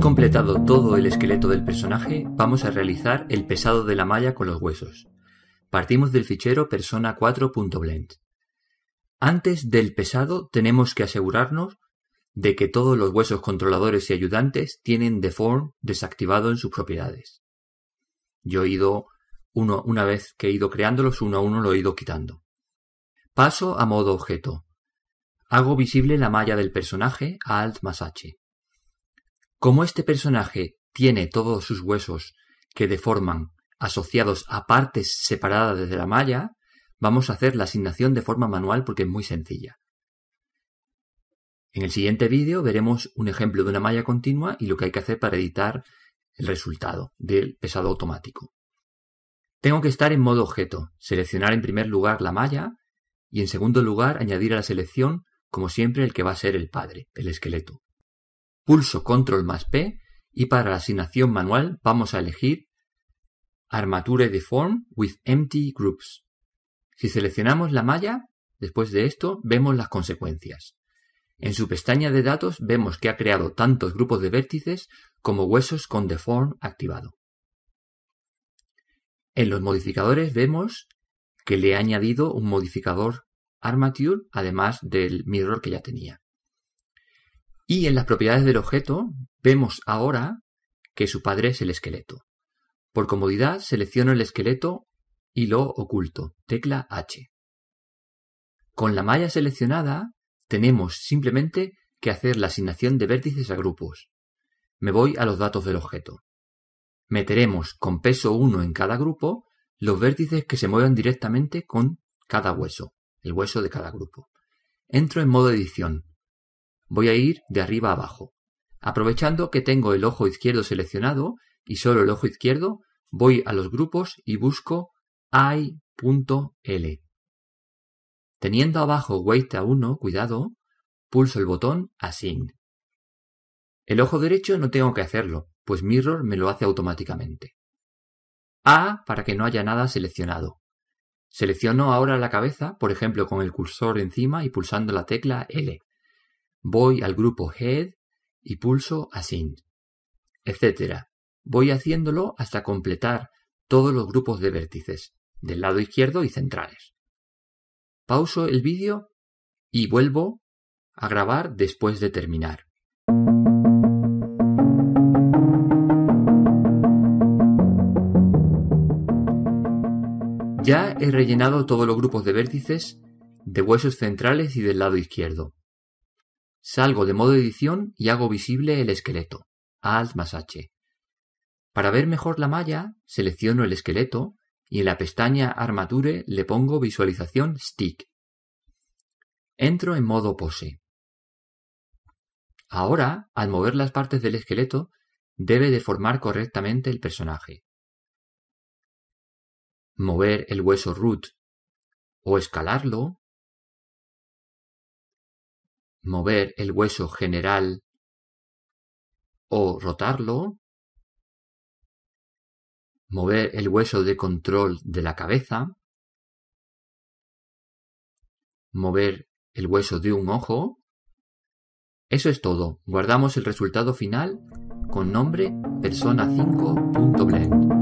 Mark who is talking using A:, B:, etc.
A: completado todo el esqueleto del personaje, vamos a realizar el pesado de la malla con los huesos. Partimos del fichero persona4.blend. Antes del pesado tenemos que asegurarnos de que todos los huesos controladores y ayudantes tienen deform desactivado en sus propiedades. Yo he ido, uno, una vez que he ido creándolos, uno a uno lo he ido quitando. Paso a modo objeto. Hago visible la malla del personaje a Alt más H. Como este personaje tiene todos sus huesos que deforman asociados a partes separadas de la malla, vamos a hacer la asignación de forma manual porque es muy sencilla. En el siguiente vídeo veremos un ejemplo de una malla continua y lo que hay que hacer para editar el resultado del pesado automático. Tengo que estar en modo objeto, seleccionar en primer lugar la malla y en segundo lugar añadir a la selección, como siempre, el que va a ser el padre, el esqueleto pulso control más P y para la asignación manual vamos a elegir Armature Deform with Empty Groups. Si seleccionamos la malla, después de esto vemos las consecuencias. En su pestaña de datos vemos que ha creado tantos grupos de vértices como huesos con Deform activado. En los modificadores vemos que le ha añadido un modificador Armature además del mirror que ya tenía. Y en las propiedades del objeto vemos ahora que su padre es el esqueleto. Por comodidad selecciono el esqueleto y lo oculto, tecla H. Con la malla seleccionada tenemos simplemente que hacer la asignación de vértices a grupos. Me voy a los datos del objeto. Meteremos con peso 1 en cada grupo los vértices que se muevan directamente con cada hueso, el hueso de cada grupo. Entro en modo edición voy a ir de arriba a abajo. Aprovechando que tengo el ojo izquierdo seleccionado y solo el ojo izquierdo, voy a los grupos y busco I.L. Teniendo abajo Weight a 1, cuidado, pulso el botón Assign. El ojo derecho no tengo que hacerlo, pues Mirror me lo hace automáticamente. A para que no haya nada seleccionado. Selecciono ahora la cabeza, por ejemplo con el cursor encima y pulsando la tecla L. Voy al grupo Head y pulso Async, etc. Voy haciéndolo hasta completar todos los grupos de vértices, del lado izquierdo y centrales. Pauso el vídeo y vuelvo a grabar después de terminar. Ya he rellenado todos los grupos de vértices de huesos centrales y del lado izquierdo. Salgo de modo edición y hago visible el esqueleto. Alt más H. Para ver mejor la malla, selecciono el esqueleto y en la pestaña Armature le pongo Visualización Stick. Entro en modo pose. Ahora, al mover las partes del esqueleto, debe deformar correctamente el personaje. Mover el hueso root o escalarlo mover el hueso general o rotarlo, mover el hueso de control de la cabeza, mover el hueso de un ojo. Eso es todo. Guardamos el resultado final con nombre persona5.blend.